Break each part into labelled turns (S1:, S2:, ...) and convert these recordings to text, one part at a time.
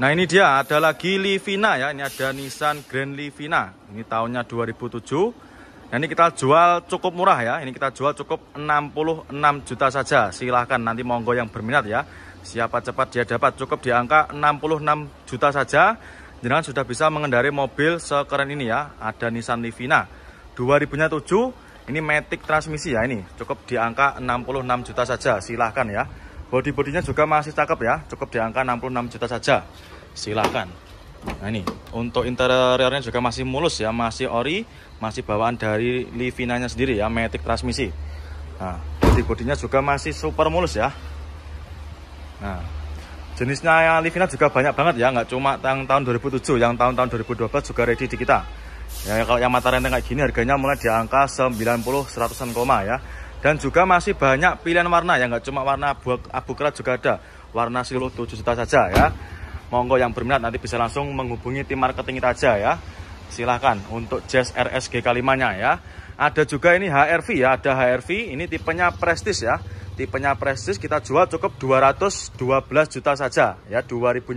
S1: Nah ini dia ada lagi Livina ya Ini ada Nissan Grand Livina Ini tahunnya 2007 Nah ini kita jual cukup murah ya Ini kita jual cukup 66 juta saja Silahkan nanti monggo yang berminat ya Siapa cepat dia dapat Cukup di angka 66 juta saja Jangan sudah bisa mengendari mobil sekeren ini ya Ada Nissan Livina 2007 Ini Matic transmisi ya ini Cukup di angka 66 juta saja Silahkan ya Body-bodinya juga masih cakep ya, cukup di angka 66 juta saja. Silakan. Nah ini, untuk interiornya juga masih mulus ya, masih ori, masih bawaan dari Livinanya sendiri ya, Matic transmisi. Nah, body-bodinya juga masih super mulus ya. Nah, jenisnya Livina juga banyak banget ya, nggak cuma yang tahun 2007, yang tahun-tahun 2012 juga ready di kita. Ya kalau yang mata renteng kayak gini harganya mulai di angka 90 100 koma ya dan juga masih banyak pilihan warna ya nggak cuma warna abu, abu kerat juga ada warna silo 7 juta saja ya monggo yang berminat nanti bisa langsung menghubungi tim marketing kita aja ya silahkan untuk Jazz RSG kalimanya ya ada juga ini HRV ya ada HRV ini tipenya prestis ya tipenya prestis kita jual cukup 212 juta saja ya 2016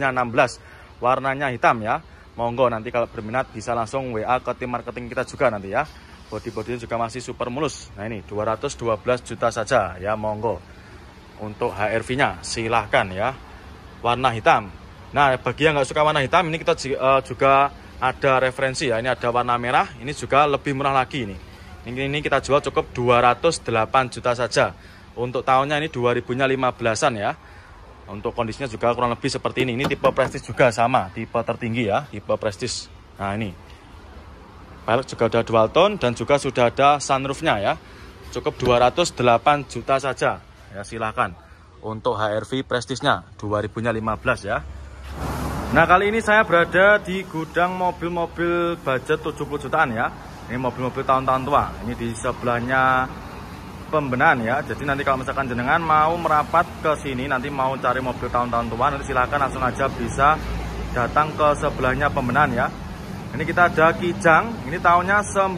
S1: warnanya hitam ya monggo nanti kalau berminat bisa langsung WA ke tim marketing kita juga nanti ya body-bodinya juga masih super mulus nah ini 212 juta saja ya monggo untuk HRV nya silahkan ya warna hitam nah bagi yang nggak suka warna hitam ini kita eh, juga ada referensi ya ini ada warna merah ini juga lebih murah lagi ini ini, ini kita jual cukup 208 juta saja untuk tahunnya ini 2015 an ya untuk kondisinya juga kurang lebih seperti ini. Ini tipe prestis juga sama, tipe tertinggi ya, tipe prestis. Nah ini Velg juga ada dual tone dan juga sudah ada sunroofnya ya. Cukup 208 juta saja. Ya silahkan. Untuk HRV prestisnya 2015 ya. Nah kali ini saya berada di gudang mobil-mobil budget 70 jutaan ya. Ini mobil-mobil tahun-tahun tua. Ini di sebelahnya pembenahan ya. Jadi nanti kalau misalkan jenengan mau merapat ke sini nanti mau cari mobil tahun-tahun tua nanti silahkan langsung aja bisa datang ke sebelahnya pembenahan ya ini kita ada Kijang, ini tahunnya 97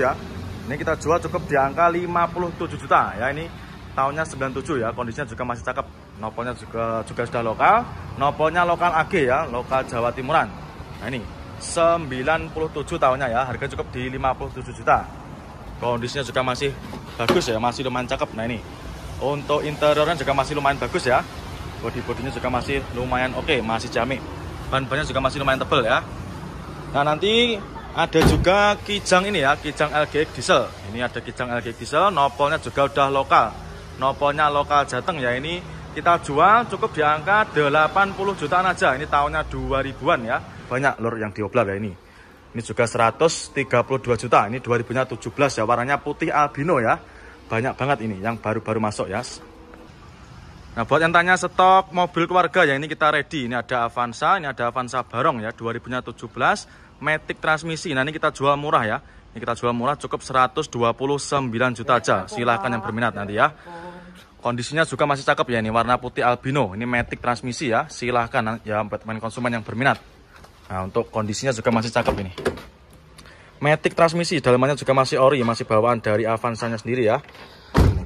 S1: ya. Ini kita jual cukup di angka 57 juta ya ini tahunnya 97 ya. Kondisinya juga masih cakep. Nopolnya juga juga sudah lokal. Nopolnya lokal AG ya, lokal Jawa Timuran. Nah ini 97 tahunnya ya. Harga cukup di 57 juta. Kondisinya juga masih bagus ya, masih lumayan cakep. Nah ini untuk interiornya juga masih lumayan bagus ya body bodinya juga masih lumayan oke okay, masih jami ban bannya juga masih lumayan tebal ya Nah nanti ada juga kijang ini ya, kijang LGX diesel. Ini ada kijang LGX diesel, nopolnya juga udah lokal. Nopolnya lokal Jateng ya ini kita jual cukup di angka 80 jutaan aja. Ini tahunnya 2000-an ya. Banyak lur yang dioblak ya ini. Ini juga 132 juta. Ini 2017 ya, warnanya putih albino ya. Banyak banget ini yang baru-baru masuk ya. Nah buat yang tanya stok mobil keluarga ya ini kita ready. Ini ada Avanza, ini ada Avanza Barong ya 2017 Matic transmisi. Nah ini kita jual murah ya. Ini kita jual murah cukup 129 juta aja. Ya Silahkan yang berminat nanti ya. Kondisinya juga masih cakep ya ini warna putih albino. Ini Matic transmisi ya. Silahkan nah, ya teman konsumen yang berminat. Nah untuk kondisinya juga masih cakep ini. Matic transmisi dalamannya juga masih ori, masih bawaan dari Avanzanya sendiri ya.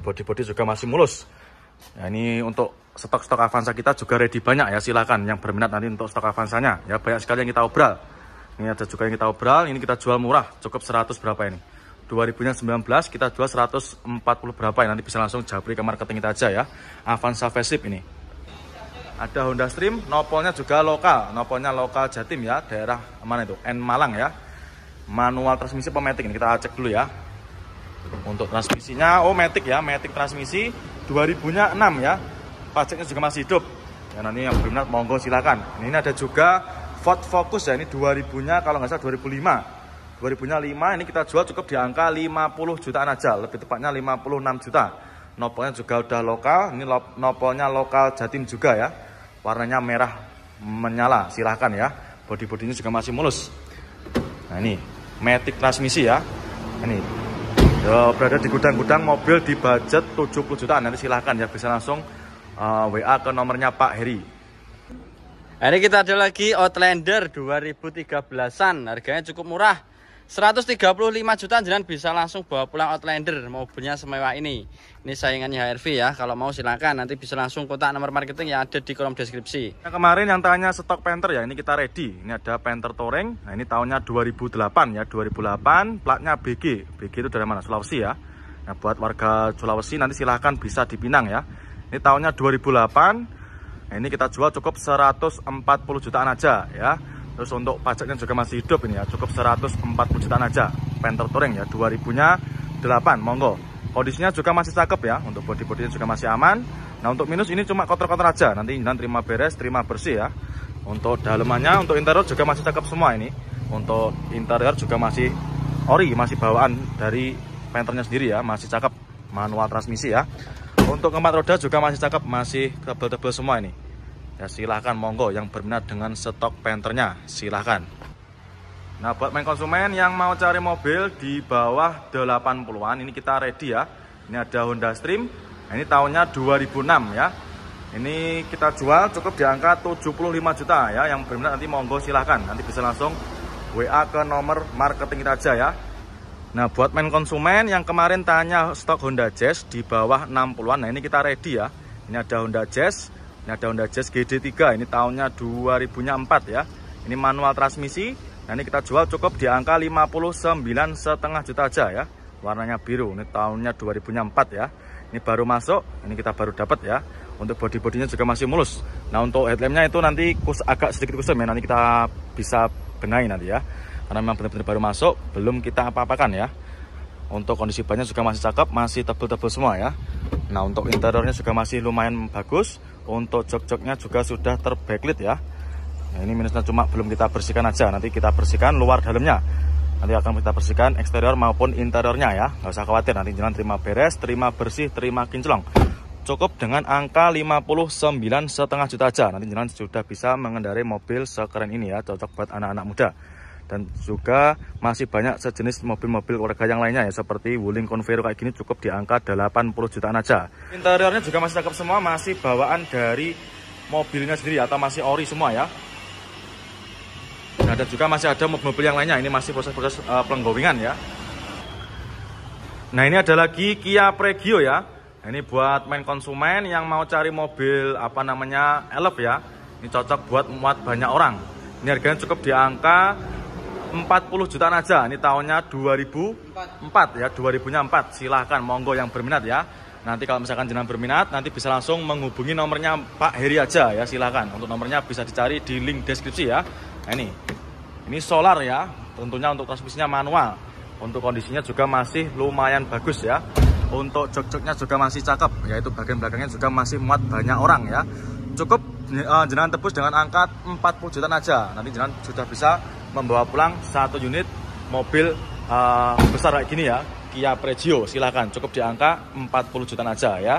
S1: Bodi-bodi juga masih mulus. Ya, ini untuk stok-stok Avanza kita juga ready banyak ya. Silakan yang berminat nanti untuk stok Avanzanya. Ya banyak sekali yang kita obral. Ini ada juga yang kita obral. Ini kita jual murah. Cukup 100 berapa ini? 2019 kita jual 140 berapa ini? Nanti bisa langsung jabri ke marketing kita aja ya. Avanza Facelift ini. Ada Honda Stream, nopolnya juga lokal. Nopolnya lokal Jatim ya, daerah mana itu? N Malang ya. Manual transmisi pemetik ini kita cek dulu ya untuk transmisinya oh Matic ya Matic transmisi 2000 nya 6 ya pajaknya juga masih hidup ya nanti yang berminat monggo silakan ini ada juga Ford Focus ya ini 2000 nya kalau nggak salah 2005 2000 nya 5 ini kita jual cukup di angka 50 jutaan aja lebih tepatnya 56 juta nopolnya juga udah lokal ini nopolnya lokal Jatim juga ya warnanya merah menyala silahkan ya body-bodinya juga masih mulus nah ini metik transmisi ya ini ya, berada di gudang-gudang mobil di budget
S2: 70 juta nanti silahkan ya bisa langsung uh, eh, WA ke nomornya Pak Heri ini kita ada lagi Outlander 2013an harganya cukup murah 135 juta jalan bisa langsung bawa pulang Outlander mobilnya semewah ini. Ini saingannya HRV ya. Kalau mau silakan nanti bisa langsung kontak nomor marketing yang ada di kolom deskripsi. Nah, kemarin
S1: yang tanya stok Panther ya, ini kita ready. Ini ada Panther Touring. Nah, ini tahunnya 2008 ya, 2008, platnya BG. BG itu dari mana? Sulawesi ya. Nah, buat warga Sulawesi nanti silahkan bisa dipinang ya. Ini tahunnya 2008. Nah, ini kita jual cukup 140 jutaan aja ya terus untuk pajaknya juga masih hidup ini ya cukup 140 jutaan aja Panther Touring ya 2000 nya 8 monggo kondisinya juga masih cakep ya untuk body bodinya juga masih aman nah untuk minus ini cuma kotor-kotor aja nanti jangan terima beres terima bersih ya untuk dalemannya untuk interior juga masih cakep semua ini untuk interior juga masih ori masih bawaan dari penternya sendiri ya masih cakep manual transmisi ya untuk keempat roda juga masih cakep masih tebel-tebel semua ini ya silahkan monggo yang berminat dengan stok penternya silahkan nah buat main konsumen yang mau cari mobil di bawah 80an ini kita ready ya ini ada Honda Stream nah, ini tahunnya 2006 ya ini kita jual cukup di angka 75 juta ya yang berminat nanti monggo silahkan nanti bisa langsung WA ke nomor marketing kita aja ya Nah buat main konsumen yang kemarin tanya stok Honda Jazz di bawah 60an Nah ini kita ready ya Ini ada Honda Jazz ini ada Honda Jazz GD3, ini tahunnya 2004 ya. Ini manual transmisi. Nah, ini kita jual cukup di angka 59 setengah juta aja ya. Warnanya biru, ini tahunnya 2004 ya. Ini baru masuk, ini kita baru dapat ya. Untuk body-bodinya juga masih mulus. Nah, untuk headlampnya itu nanti kus agak sedikit kusam ya. Nanti kita bisa benahi nanti ya. Karena memang benar-benar baru masuk, belum kita apa-apakan ya. Untuk kondisi banyak juga masih cakep, masih tebel-tebel semua ya. Nah untuk interiornya juga masih lumayan bagus Untuk jok-joknya juga sudah terbacklit ya nah, Ini minusnya cuma belum kita bersihkan aja Nanti kita bersihkan luar dalamnya Nanti akan kita bersihkan eksterior maupun interiornya ya Gak usah khawatir nanti jangan terima beres, terima bersih, terima kinclong Cukup dengan angka 59,5 juta aja Nanti jangan sudah bisa mengendarai mobil sekeren ini ya Cocok buat anak-anak muda dan juga masih banyak sejenis mobil-mobil keluarga yang lainnya ya seperti Wuling Convero kayak gini cukup di angka 80 jutaan aja interiornya juga masih cakep semua masih bawaan dari mobilnya sendiri atau masih ori semua ya nah, dan juga masih ada mobil-mobil yang lainnya ini masih proses-proses uh, eh, pelenggowingan ya nah ini ada lagi Kia Pregio ya nah, ini buat main konsumen yang mau cari mobil apa namanya elf ya ini cocok buat muat banyak orang ini harganya cukup di angka 40 jutaan aja. Ini tahunnya 2004 ya, 2004 Silahkan monggo yang berminat ya. Nanti kalau misalkan jenang berminat, nanti bisa langsung menghubungi nomornya Pak Heri aja ya, silahkan. Untuk nomornya bisa dicari di link deskripsi ya. Nah, ini. Ini solar ya, tentunya untuk transmisinya manual. Untuk kondisinya juga masih lumayan bagus ya. Untuk jok-joknya juga masih cakep, yaitu bagian belakangnya juga masih muat banyak orang ya. Cukup eh, jenang tebus dengan angka 40 jutaan aja. Nanti jenang sudah bisa membawa pulang satu unit mobil uh, besar kayak gini ya Kia Pregio silahkan cukup di angka 40 jutaan aja ya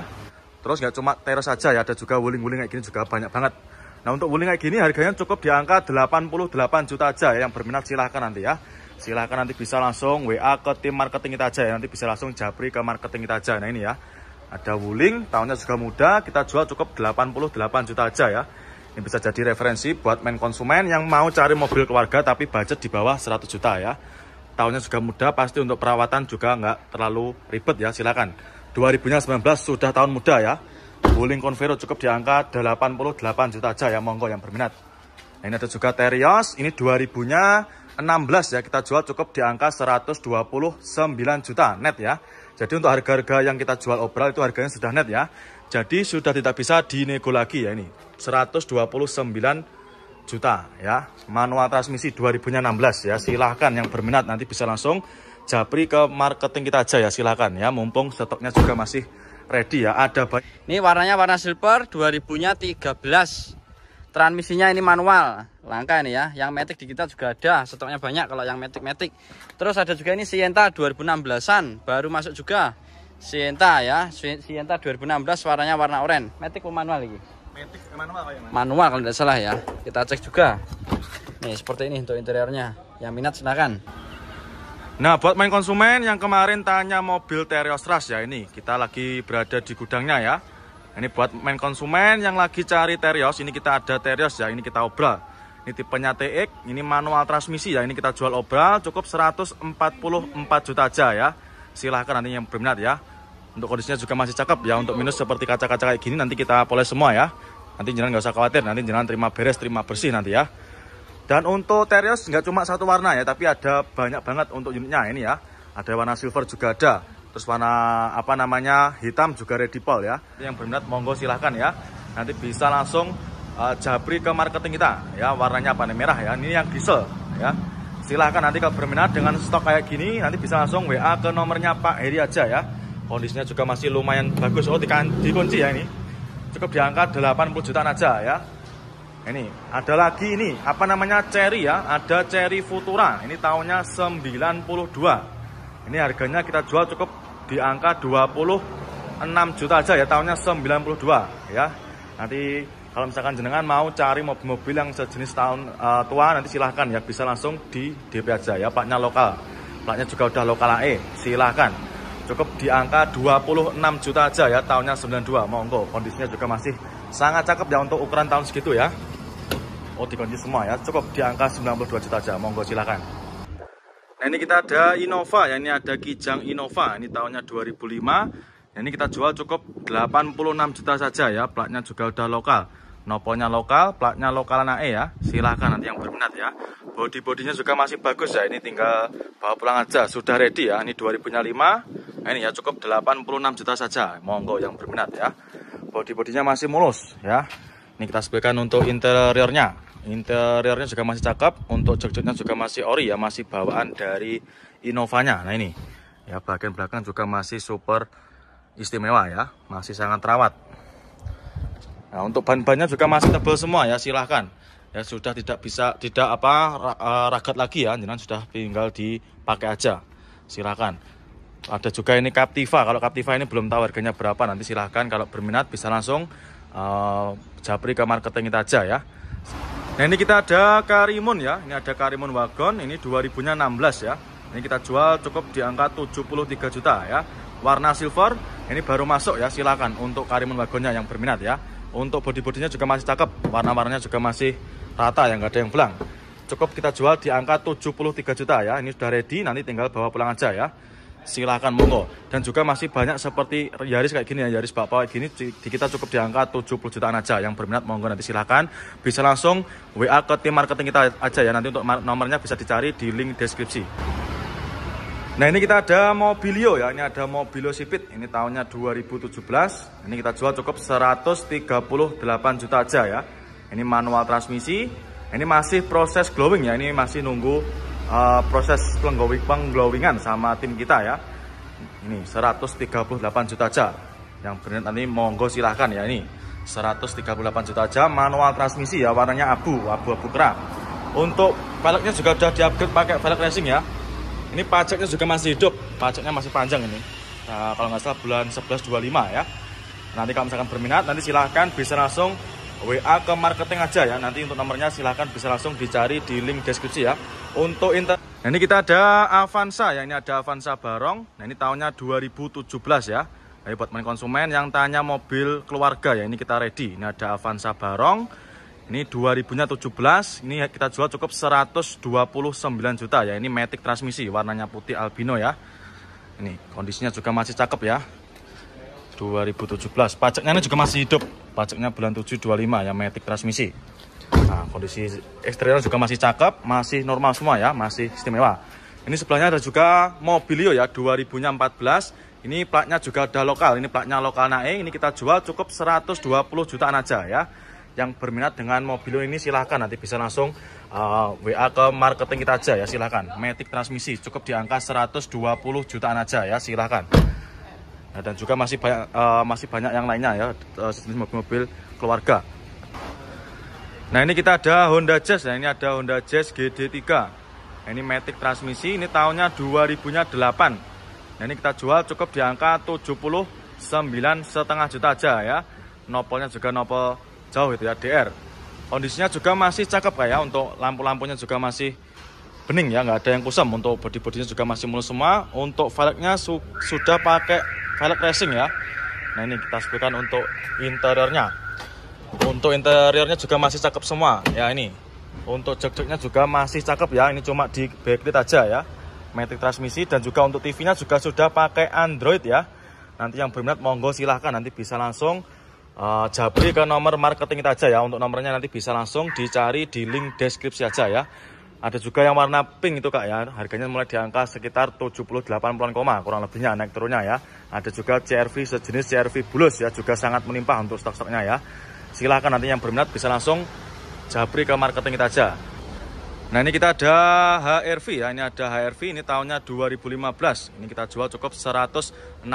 S1: terus nggak cuma teres saja ya ada juga wuling-wuling kayak gini juga banyak banget nah untuk wuling kayak gini harganya cukup di angka 88 juta aja ya. yang berminat silahkan nanti ya silahkan nanti bisa langsung WA ke tim marketing kita aja ya nanti bisa langsung japri ke marketing kita aja nah ini ya ada wuling tahunnya juga muda kita jual cukup 88 juta aja ya ini bisa jadi referensi buat main konsumen yang mau cari mobil keluarga tapi budget di bawah 100 juta ya. Tahunnya juga muda, pasti untuk perawatan juga nggak terlalu ribet ya, silakan. 2019 sudah tahun muda ya. Wuling Convero cukup di angka 88 juta aja ya, monggo yang berminat. Nah, ini ada juga Terios, ini 2000-nya 16 ya kita jual cukup di angka 129 juta net ya. Jadi untuk harga-harga yang kita jual obral itu harganya sudah net ya. Jadi sudah tidak bisa dinego lagi ya ini. 129 juta ya. Manual transmisi 2016 ya. Silahkan yang berminat nanti bisa langsung japri ke marketing kita aja ya silahkan ya. Mumpung stoknya juga masih ready ya. Ada banyak.
S2: Ini warnanya warna silver 2000-nya 13 transmisinya ini manual langka ini ya yang metik di kita juga ada stoknya banyak kalau yang metik-metik terus ada juga ini Sienta 2016an baru masuk juga Sienta ya Sienta 2016 warnanya warna oranye metik manual lagi metik manual ya, manual kalau tidak salah ya kita cek juga nih seperti ini untuk interiornya yang minat silakan.
S1: Nah, buat main konsumen yang kemarin tanya mobil Terios Rush ya ini, kita lagi berada di gudangnya ya. Ini buat main konsumen yang lagi cari Terios, ini kita ada Terios ya, ini kita obral. Ini tipenya TX, ini manual transmisi ya, ini kita jual obral cukup 144 juta aja ya. Silahkan nanti yang berminat ya. Untuk kondisinya juga masih cakep ya, untuk minus seperti kaca-kaca kayak gini nanti kita poles semua ya. Nanti jangan nggak usah khawatir, nanti jangan terima beres, terima bersih nanti ya. Dan untuk Terios nggak cuma satu warna ya, tapi ada banyak banget untuk unitnya ini ya. Ada warna silver juga ada, terus warna apa namanya hitam juga ready pol ya yang berminat monggo silahkan ya nanti bisa langsung uh, eh, jabri ke marketing kita ya warnanya apa nih merah ya ini yang diesel ya silahkan nanti kalau berminat dengan stok kayak gini nanti bisa langsung WA ke nomornya Pak Heri aja ya kondisinya juga masih lumayan bagus oh dikunci ya ini cukup diangkat 80 jutaan aja ya ini ada lagi ini apa namanya cherry ya ada cherry futura ini tahunnya 92 ini harganya kita jual cukup di angka 26 juta aja ya tahunnya 92 ya. Nanti kalau misalkan jenengan mau cari mobil-mobil yang sejenis tahun uh, tua nanti silahkan ya bisa langsung di DP aja ya platnya lokal platnya juga udah lokal AE silahkan cukup di angka 26 juta aja ya tahunnya 92 monggo kondisinya juga masih sangat cakep ya untuk ukuran tahun segitu ya oh dikunci semua ya cukup di angka 92 juta aja monggo silahkan Nah ini kita ada Innova, ya ini ada Kijang Innova, ini tahunnya 2005. Nah, ini kita jual cukup 86 juta saja ya, platnya juga udah lokal. Noponya lokal, platnya lokal anak ya. Silahkan nanti yang berminat ya. Body-bodinya juga masih bagus ya, ini tinggal bawa pulang aja, sudah ready ya. Ini 2005, nah, ini ya cukup 86 juta saja, monggo yang berminat ya. Body-bodinya masih mulus ya. Ini kita sebutkan untuk interiornya. Interiornya juga masih cakep, untuk jok-joknya juga masih ori ya, masih bawaan dari Innova-nya Nah ini, ya bagian belakang juga masih super istimewa ya, masih sangat terawat. Nah untuk ban-bannya juga masih tebal semua ya, silahkan. Ya sudah tidak bisa, tidak apa eh, ragat lagi ya, jangan sudah tinggal dipakai aja, silahkan. Ada juga ini Captiva. Kalau Captiva ini belum tahu harganya berapa. Nanti silahkan kalau berminat bisa langsung uh, japri ke marketing kita aja ya. Nah ini kita ada karimun ya, ini ada karimun wagon, ini 2016 ya. Ini kita jual cukup di angka 73 juta ya. Warna silver, ini baru masuk ya, silakan untuk karimun wagonnya yang berminat ya. Untuk body-bodinya juga masih cakep, warna-warnanya juga masih rata yang nggak ada yang belang. Cukup kita jual di angka 73 juta ya, ini sudah ready, nanti tinggal bawa pulang aja ya silahkan monggo dan juga masih banyak seperti Yaris kayak gini ya Yaris bapak kayak gini di kita cukup diangkat angka 70 jutaan aja yang berminat monggo nanti silahkan bisa langsung WA ke tim marketing kita aja ya nanti untuk nomornya bisa dicari di link deskripsi nah ini kita ada mobilio ya ini ada mobilio sipit ini tahunnya 2017 ini kita jual cukup 138 juta aja ya ini manual transmisi ini masih proses glowing ya ini masih nunggu uh, proses glowingan sama tim kita ya. Ini 138 juta aja Yang berminat nanti monggo silahkan ya ini. 138 juta aja manual transmisi ya warnanya abu, abu-abu kerah. Untuk velgnya juga sudah diupgrade pakai velg racing ya. Ini pajaknya juga masih hidup, pajaknya masih panjang ini. Nah, kalau nggak salah bulan 1125 ya. Nanti kalau misalkan berminat nanti silahkan bisa langsung WA ke marketing aja ya. Nanti untuk nomornya silahkan bisa langsung dicari di link deskripsi ya. Untuk inter Nah ini kita ada Avanza ya, ini ada Avanza Barong. Nah ini tahunnya 2017 ya. Ayo buat main konsumen yang tanya mobil keluarga ya, ini kita ready. Ini ada Avanza Barong. Ini 2017. ini kita jual cukup 129 juta ya. Ini matic transmisi, warnanya putih albino ya. Ini kondisinya juga masih cakep ya. 2017 pajaknya ini juga masih hidup pajaknya bulan 725 25 ya metik transmisi nah kondisi eksterior juga masih cakep masih normal semua ya masih istimewa ini sebelahnya ada juga mobilio ya 2014 ini platnya juga ada lokal ini platnya lokal naik ini kita jual cukup 120 jutaan aja ya yang berminat dengan mobilio ini silahkan nanti bisa langsung uh, eh, WA ke marketing kita aja ya silahkan Metik transmisi cukup di angka 120 jutaan aja ya silahkan Nah, dan juga masih banyak uh, masih banyak yang lainnya ya uh, eh, mobil-mobil keluarga. Nah, ini kita ada Honda Jazz. Nah, ini ada Honda Jazz GD3. Nah, ini matic transmisi, ini tahunnya 2008. Nah, ini kita jual cukup di angka 79 setengah juta aja ya. Nopolnya juga nopol jauh itu ya DR. Kondisinya juga masih cakep kayak untuk lampu-lampunya juga masih bening ya, nggak ada yang kusam. Untuk bodi bodinya juga masih mulus semua. Untuk velgnya su sudah pakai velg racing ya nah ini kita sebutkan untuk interiornya untuk interiornya juga masih cakep semua ya ini untuk jok-joknya juga masih cakep ya ini cuma di backlit aja ya metrik transmisi dan juga untuk TV-nya juga sudah pakai Android ya nanti yang berminat monggo silahkan nanti bisa langsung uh, jabri ke nomor marketing kita aja ya untuk nomornya nanti bisa langsung dicari di link deskripsi aja ya ada juga yang warna pink itu kak ya, harganya mulai di angka sekitar 78 koma, kurang lebihnya naik turunnya ya. Ada juga CRV sejenis CRV Bulus ya, juga sangat menimpa untuk stok-stoknya ya. Silahkan nanti yang berminat bisa langsung jabri ke marketing kita aja. Nah ini kita ada HRV ya, ini ada HRV, ini tahunnya 2015. Ini kita jual cukup 169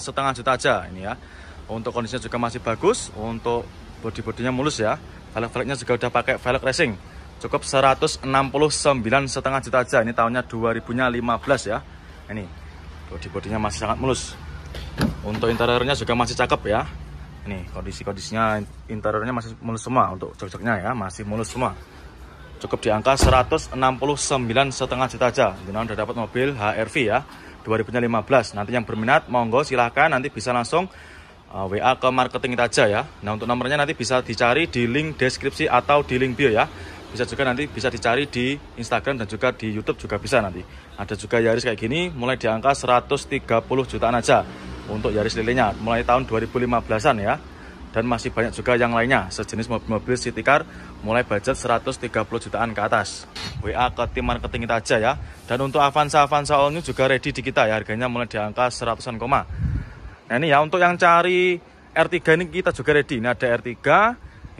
S1: setengah juta aja ini ya. Untuk kondisinya juga masih bagus, untuk body-bodinya mulus ya. Velg-velgnya juga udah pakai velg racing cukup 169 setengah juta aja ini tahunnya 2015 ya ini body bodinya masih sangat mulus untuk interiornya juga masih cakep ya ini kondisi kondisinya interiornya masih mulus semua untuk jok-joknya ya masih mulus semua cukup di angka 169 setengah juta aja ini udah dapat mobil HRV ya 2015 nanti yang berminat monggo silahkan nanti bisa langsung uh, WA ke marketing kita aja ya. Nah untuk nomornya nanti bisa dicari di link deskripsi atau di link bio ya bisa juga nanti bisa dicari di Instagram dan juga di YouTube juga bisa nanti. Ada juga Yaris kayak gini mulai di angka 130 jutaan aja untuk Yaris lilinya mulai tahun 2015-an ya. Dan masih banyak juga yang lainnya sejenis mobil-mobil city car mulai budget 130 jutaan ke atas. WA ke tim marketing kita aja ya. Dan untuk Avanza Avanza All New juga ready di kita ya harganya mulai di angka 100-an koma. Nah ini ya untuk yang cari R3 ini kita juga ready. Ini ada R3,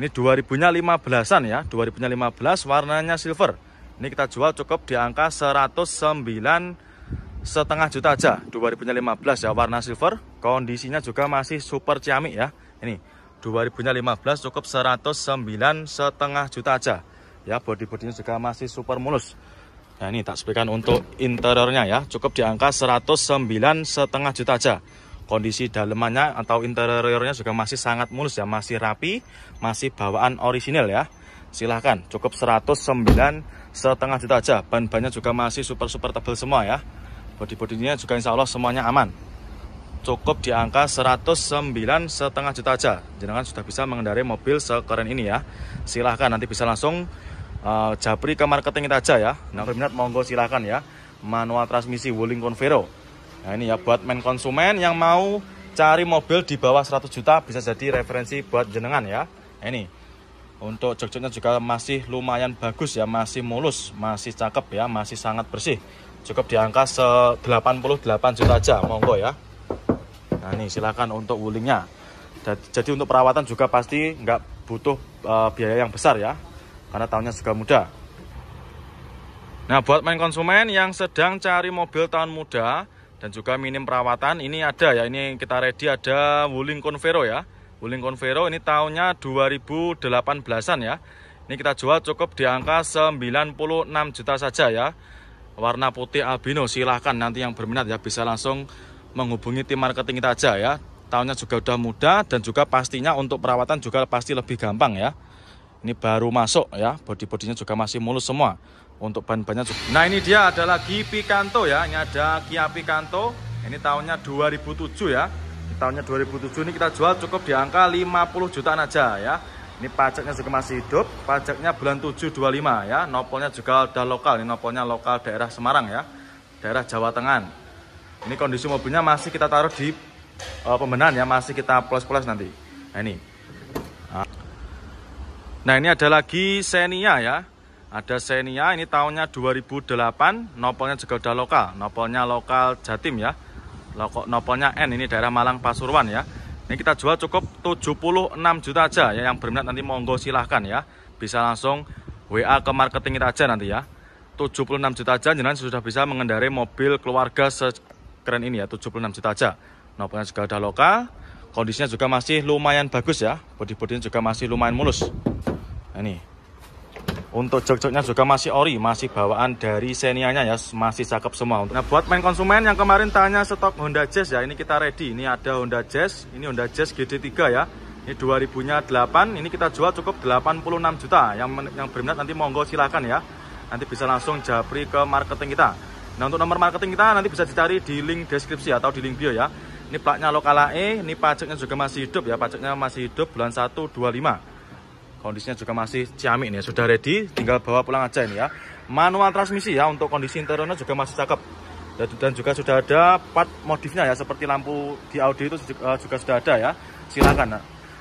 S1: ini 2000-nya 15-an ya, 2000-nya 15 warnanya silver. Ini kita jual cukup di angka 109 setengah juta aja. 2000-nya 15 ya warna silver, kondisinya juga masih super ciamik ya. Ini 2000-nya 15 cukup 109 setengah juta aja. Ya, body-bodinya juga masih super mulus. Nah, ini tak sebutkan untuk interiornya ya, cukup di angka 109 setengah juta aja kondisi dalemannya atau interiornya juga masih sangat mulus ya masih rapi masih bawaan orisinil ya silahkan cukup 109 setengah juta aja ban-bannya juga masih super-super tebal semua ya body-bodinya juga insya Allah semuanya aman cukup di angka 109 setengah juta aja jenengan sudah bisa mengendarai mobil sekeren ini ya silahkan nanti bisa langsung uh, japri ke marketing kita aja ya nah berminat monggo silahkan ya manual transmisi Wuling Convero Nah ini ya buat main konsumen yang mau cari mobil di bawah 100 juta bisa jadi referensi buat jenengan ya. Nah, ini untuk jok-joknya juga masih lumayan bagus ya, masih mulus, masih cakep ya, masih sangat bersih. Cukup di angka 88 juta aja, monggo ya. Nah ini silakan untuk wulingnya. Jadi untuk perawatan juga pasti nggak butuh uh, biaya yang besar ya, karena tahunnya juga muda. Nah buat main konsumen yang sedang cari mobil tahun muda, dan juga minim perawatan ini ada ya ini kita ready ada Wuling Convero ya Wuling Convero ini tahunnya 2018an ya ini kita jual cukup di angka 96 juta saja ya warna putih albino silahkan nanti yang berminat ya bisa langsung menghubungi tim marketing kita aja ya tahunnya juga udah muda dan juga pastinya untuk perawatan juga pasti lebih gampang ya ini baru masuk ya body-bodinya juga masih mulus semua untuk ban-bannya. Nah ini dia adalah Ki Picanto ya, ini ada Kia Picanto, ini tahunnya 2007 ya. Ini tahunnya 2007 ini kita jual cukup di angka 50 jutaan aja ya. Ini pajaknya juga masih hidup, pajaknya bulan 725 ya. Nopolnya juga udah lokal, ini nopolnya lokal daerah Semarang ya, daerah Jawa Tengah. Ini kondisi mobilnya masih kita taruh di uh, pembenahan ya, masih kita plus-plus nanti. Nah ini. Nah ini ada lagi Xenia ya. Ada Xenia, ini tahunnya 2008, nopolnya juga udah lokal, nopolnya lokal Jatim ya. Loko, nopolnya N, ini daerah Malang Pasuruan ya. Ini kita jual cukup 76 juta aja ya, yang berminat nanti monggo silahkan ya. Bisa langsung WA ke marketing kita aja nanti ya. 76 juta aja, jangan sudah bisa mengendarai mobil keluarga sekeren ini ya, 76 juta aja. Nopolnya juga udah lokal, kondisinya juga masih lumayan bagus ya. Bodi-bodinya juga masih lumayan mulus. Nah, ini untuk jok-joknya juga masih ori, masih bawaan dari xenia ya, masih cakep semua. Nah, buat main konsumen yang kemarin tanya stok Honda Jazz ya, ini kita ready. Ini ada Honda Jazz, ini Honda Jazz GD3 ya. Ini 2008, ini kita jual cukup 86 juta. Yang yang berminat nanti monggo silakan ya. Nanti bisa langsung japri ke marketing kita. Nah, untuk nomor marketing kita nanti bisa dicari di link deskripsi atau di link bio ya. Ini platnya lokal AE, ini pajaknya juga masih hidup ya, pajaknya masih hidup bulan 1 25 kondisinya juga masih ciamik nih ya. sudah ready tinggal bawa pulang aja ini ya manual transmisi ya untuk kondisi interiornya juga masih cakep dan juga sudah ada part modifnya ya seperti lampu di Audi itu juga, eh, sudah ada ya silakan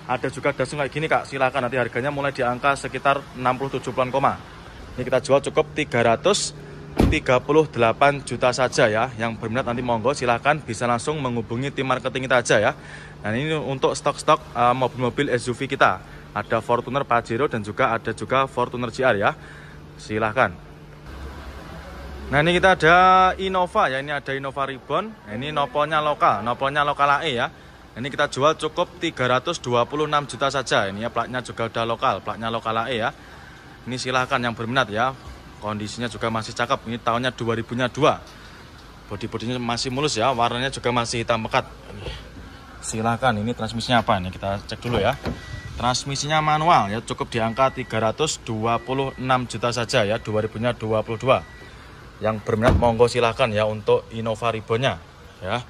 S1: ada juga gasung kayak gini kak silakan nanti harganya mulai di angka sekitar 67 puluh koma ini kita jual cukup 338 juta saja ya yang berminat nanti monggo silahkan bisa langsung menghubungi tim marketing kita aja ya dan ini untuk stok-stok eh, mobil-mobil SUV kita ada Fortuner Pajero dan juga ada juga Fortuner GR ya silahkan nah ini kita ada Innova ya ini ada Innova Ribbon nah, ini nopolnya lokal nopolnya lokal AE ya ini kita jual cukup 326 juta saja ini ya platnya juga udah lokal platnya lokal AE ya ini silahkan yang berminat ya kondisinya juga masih cakep ini tahunnya 2002 Body bodinya masih mulus ya warnanya juga masih hitam pekat silahkan ini transmisinya apa ini kita cek dulu ya Transmisinya manual ya cukup di angka 326 juta saja ya 2022 nya 22. Yang berminat monggo silahkan ya untuk Innova ribonya ya.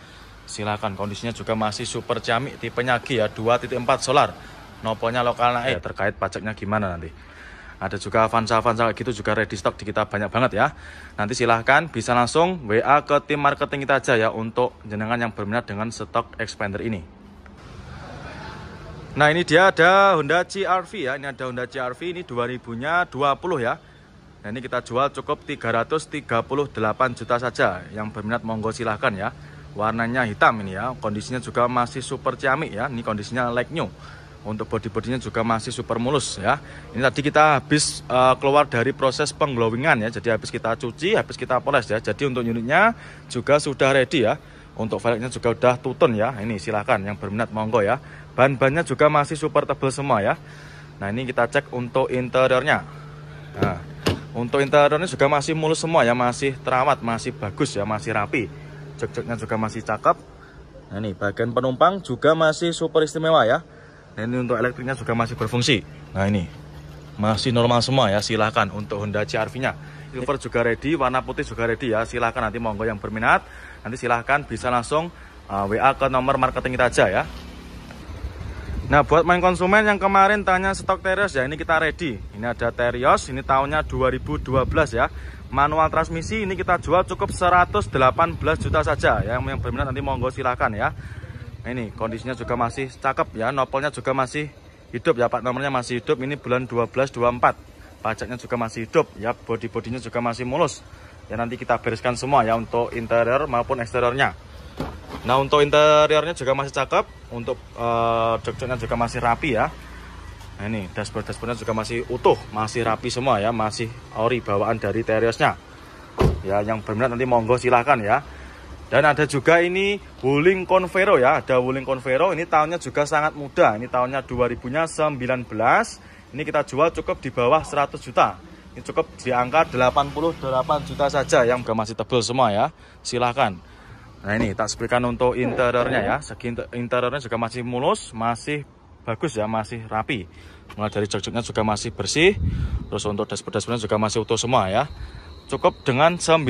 S1: Silahkan kondisinya juga masih super ciamik tipenya G ya 2.4 solar. Noponya lokal naik ya, terkait pajaknya gimana nanti. Ada juga Avanza-Avanza gitu juga ready stock di kita banyak banget ya. Nanti silahkan bisa langsung WA ke tim marketing kita aja ya untuk jenengan yang berminat dengan stok expander ini. Nah ini dia ada Honda CRV ya Ini ada Honda CRV v ini 2000 nya 20 ya Nah ini kita jual cukup 338 juta saja Yang berminat monggo silahkan ya Warnanya hitam ini ya Kondisinya juga masih super ciamik ya Ini kondisinya like new Untuk body-bodinya juga masih super mulus ya Ini tadi kita habis uh, keluar dari proses pengglowingan ya Jadi habis kita cuci, habis kita poles ya Jadi untuk unitnya juga sudah ready ya untuk velgnya juga udah tutun ya. Ini silahkan yang berminat monggo ya. Bahan-bahannya juga masih super tebal semua ya. Nah ini kita cek untuk interiornya. Nah, untuk interiornya juga masih mulus semua ya, masih terawat, masih bagus ya, masih rapi. Jok-joknya juga masih cakep. Nah ini bagian penumpang juga masih super istimewa ya. Dan nah, ini untuk elektriknya juga masih berfungsi. Nah ini masih normal semua ya, silahkan untuk Honda crv nya Silver juga ready, warna putih juga ready ya, silahkan nanti monggo yang berminat nanti silahkan bisa langsung uh, WA ke nomor marketing kita aja ya Nah buat main konsumen yang kemarin tanya stok Terios ya ini kita ready Ini ada Terios ini tahunnya 2012 ya Manual transmisi ini kita jual cukup 118 juta saja ya. Yang berminat nanti monggo silahkan ya Ini kondisinya juga masih cakep ya Nopolnya juga masih hidup ya Pak Nomornya masih hidup ini bulan 1224 Pajaknya juga masih hidup ya Body-bodinya juga masih mulus Ya nanti kita bereskan semua ya untuk interior maupun eksteriornya. Nah untuk interiornya juga masih cakep, untuk uh, eh, jok juga masih rapi ya. Nah ini dashboard-dashboardnya juga masih utuh, masih rapi semua ya, masih ori bawaan dari Teriosnya. Ya yang berminat nanti monggo silahkan ya. Dan ada juga ini Wuling Convero ya, ada Wuling Convero, ini tahunnya juga sangat muda, ini tahunnya 2019, ini kita jual cukup di bawah 100 juta. Ini cukup di angka 88 juta saja yang masih tebal semua ya. Silahkan. Nah ini tak sebutkan untuk interiornya ya. Segi interiornya juga masih mulus, masih bagus ya, masih rapi. Mulai dari jok-joknya juga masih bersih. Terus untuk dashboard-dashboardnya juga masih utuh semua ya. Cukup dengan 96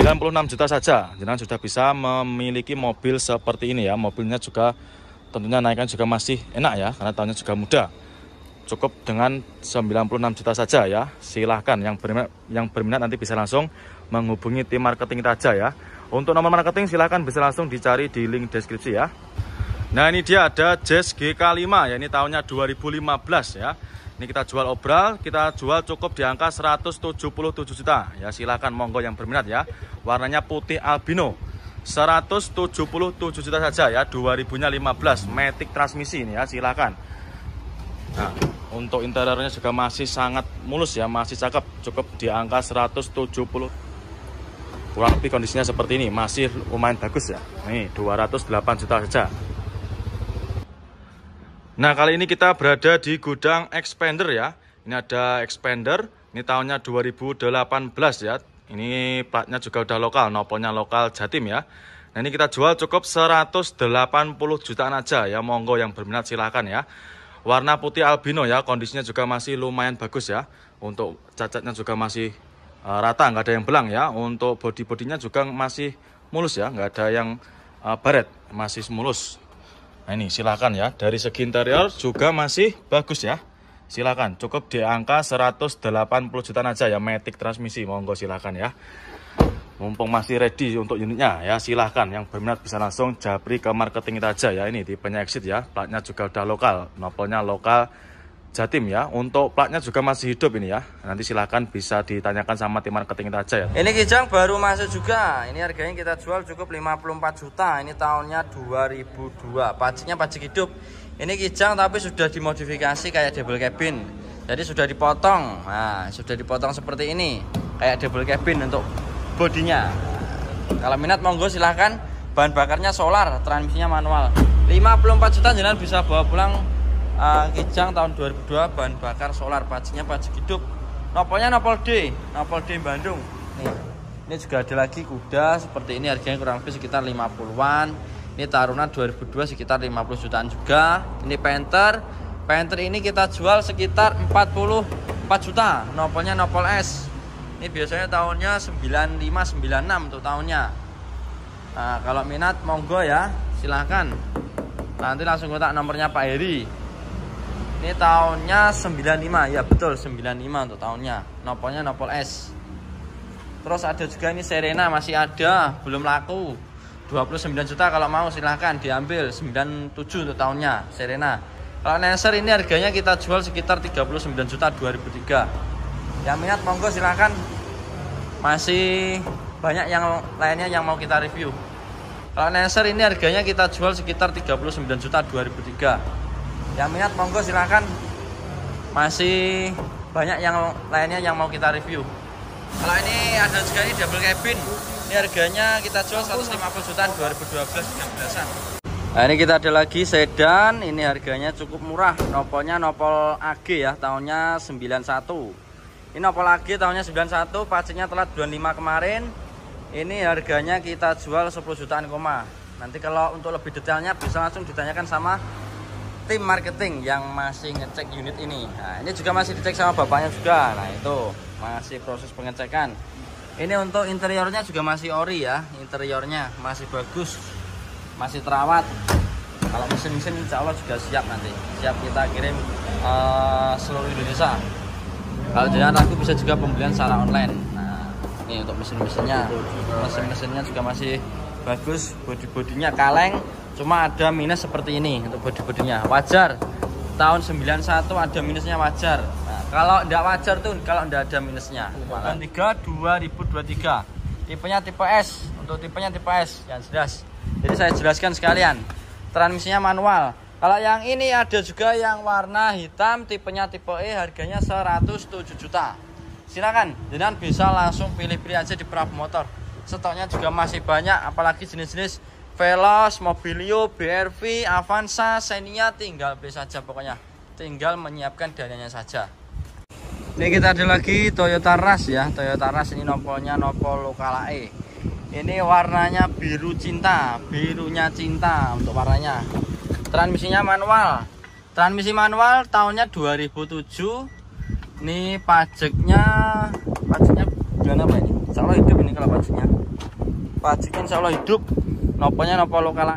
S1: juta saja. jangan sudah bisa memiliki mobil seperti ini ya. Mobilnya juga tentunya naikkan juga masih enak ya, karena tahunnya juga mudah cukup dengan 96 juta saja ya. Silahkan yang berminat, yang berminat nanti bisa langsung menghubungi tim marketing kita aja ya. Untuk nomor marketing silahkan bisa langsung dicari di link deskripsi ya. Nah ini dia ada Jazz GK5 ya ini tahunnya 2015 ya. Ini kita jual obral, kita jual cukup di angka 177 juta ya. Silahkan monggo yang berminat ya. Warnanya putih albino. 177 juta saja ya 2015 Matic transmisi ini ya silahkan nah untuk interiornya juga masih sangat mulus ya, masih cakep. Cukup di angka 170. Kurang lebih kondisinya seperti ini, masih lumayan bagus ya. Nih, 208 juta saja. Nah, kali ini kita berada di gudang expander ya. Ini ada expander, ini tahunnya 2018 ya. Ini platnya juga udah lokal, nopolnya lokal Jatim ya. Nah ini kita jual cukup 180 jutaan aja ya, monggo yang berminat silahkan ya. Warna putih albino ya, kondisinya juga masih lumayan bagus ya. Untuk cacatnya juga masih eh, rata, nggak ada yang belang ya. Untuk body-bodinya juga masih mulus ya, nggak ada yang uh, baret, masih mulus. Nah ini silakan ya, dari segi interior juga masih bagus ya. silakan cukup di angka 180 jutaan aja ya, Matic transmisi, monggo silakan ya mumpung masih ready untuk unitnya ya silahkan yang berminat bisa langsung japri ke marketing kita aja ya ini tipenya exit ya platnya juga udah lokal nopolnya lokal Jatim ya untuk platnya juga masih hidup ini ya nanti silahkan bisa ditanyakan sama tim marketing kita aja ya ini Kijang
S2: baru masuk juga ini harganya kita jual cukup 54 juta ini tahunnya 2002 pajaknya pajak hidup ini Kijang tapi sudah dimodifikasi kayak double cabin jadi sudah dipotong nah sudah dipotong seperti ini kayak double cabin untuk bodinya kalau minat monggo silahkan bahan bakarnya solar transmisinya manual 54 juta jenengan bisa bawa pulang uh, Kijang tahun 2002 bahan bakar solar pajaknya pajak hidup nopolnya nopol D nopol D Bandung nih ini juga ada lagi kuda seperti ini harganya kurang lebih sekitar 50-an ini Taruna 2002 sekitar 50 jutaan juga ini Panther Panther ini kita jual sekitar 44 juta nopolnya nopol S ini biasanya tahunnya 95 96 tuh tahunnya nah, kalau minat monggo ya silahkan nanti langsung kotak nomornya Pak Eri. ini tahunnya 95 ya betul 95 untuk tahunnya nopolnya nopol S terus ada juga ini Serena masih ada belum laku 29 juta kalau mau silahkan diambil 97 untuk tahunnya Serena kalau Nancer ini harganya kita jual sekitar 39 juta 2003 yang minat monggo silahkan masih banyak yang lainnya yang mau kita review kalau Nenser ini harganya kita jual sekitar 39 juta 2003 yang minat monggo silahkan masih banyak yang lainnya yang mau kita review kalau ini ada juga ini double cabin ini harganya kita jual 150 juta 2012 13-an Nah, ini kita ada lagi sedan, ini harganya cukup murah. Nopolnya nopol AG ya, tahunnya 91. Ini apalagi tahunnya 91, pacinya telat 25 kemarin. Ini harganya kita jual 10 jutaan koma. Nanti kalau untuk lebih detailnya bisa langsung ditanyakan sama tim marketing yang masih ngecek unit ini. Nah, ini juga masih dicek sama bapaknya juga. Nah, itu masih proses pengecekan. Ini untuk interiornya juga masih ori ya, interiornya masih bagus, masih terawat kalau mesin-mesin insya Allah juga siap nanti siap kita kirim uh, seluruh Indonesia kalau jalan ragu bisa juga pembelian secara online nah ini untuk mesin-mesinnya mesin-mesinnya juga masih bagus bodi bodinya kaleng cuma ada minus seperti ini untuk bodi bodinya wajar tahun 91 ada minusnya wajar nah, kalau tidak wajar tuh kalau tidak ada minusnya Malah. 3 2023 tipenya tipe S untuk tipenya tipe S yang jelas jadi saya jelaskan sekalian transmisinya manual kalau yang ini ada juga yang warna hitam tipenya tipe E harganya 107 juta. Silakan, jenengan bisa langsung pilih-pilih aja di Prab Motor. Stoknya juga masih banyak apalagi jenis-jenis Veloz, Mobilio, BRV, Avanza, Xenia tinggal beli saja pokoknya. Tinggal menyiapkan dananya saja. Ini kita ada lagi Toyota Rush ya. Toyota Rush ini nopolnya nopol lokal a. E. Ini warnanya biru cinta, birunya cinta untuk warnanya transmisinya manual transmisi manual tahunnya 2007 ini pajaknya pajaknya bulan apa ini insya Allah hidup ini kalau pajaknya pajaknya insya Allah hidup nya nopo lokal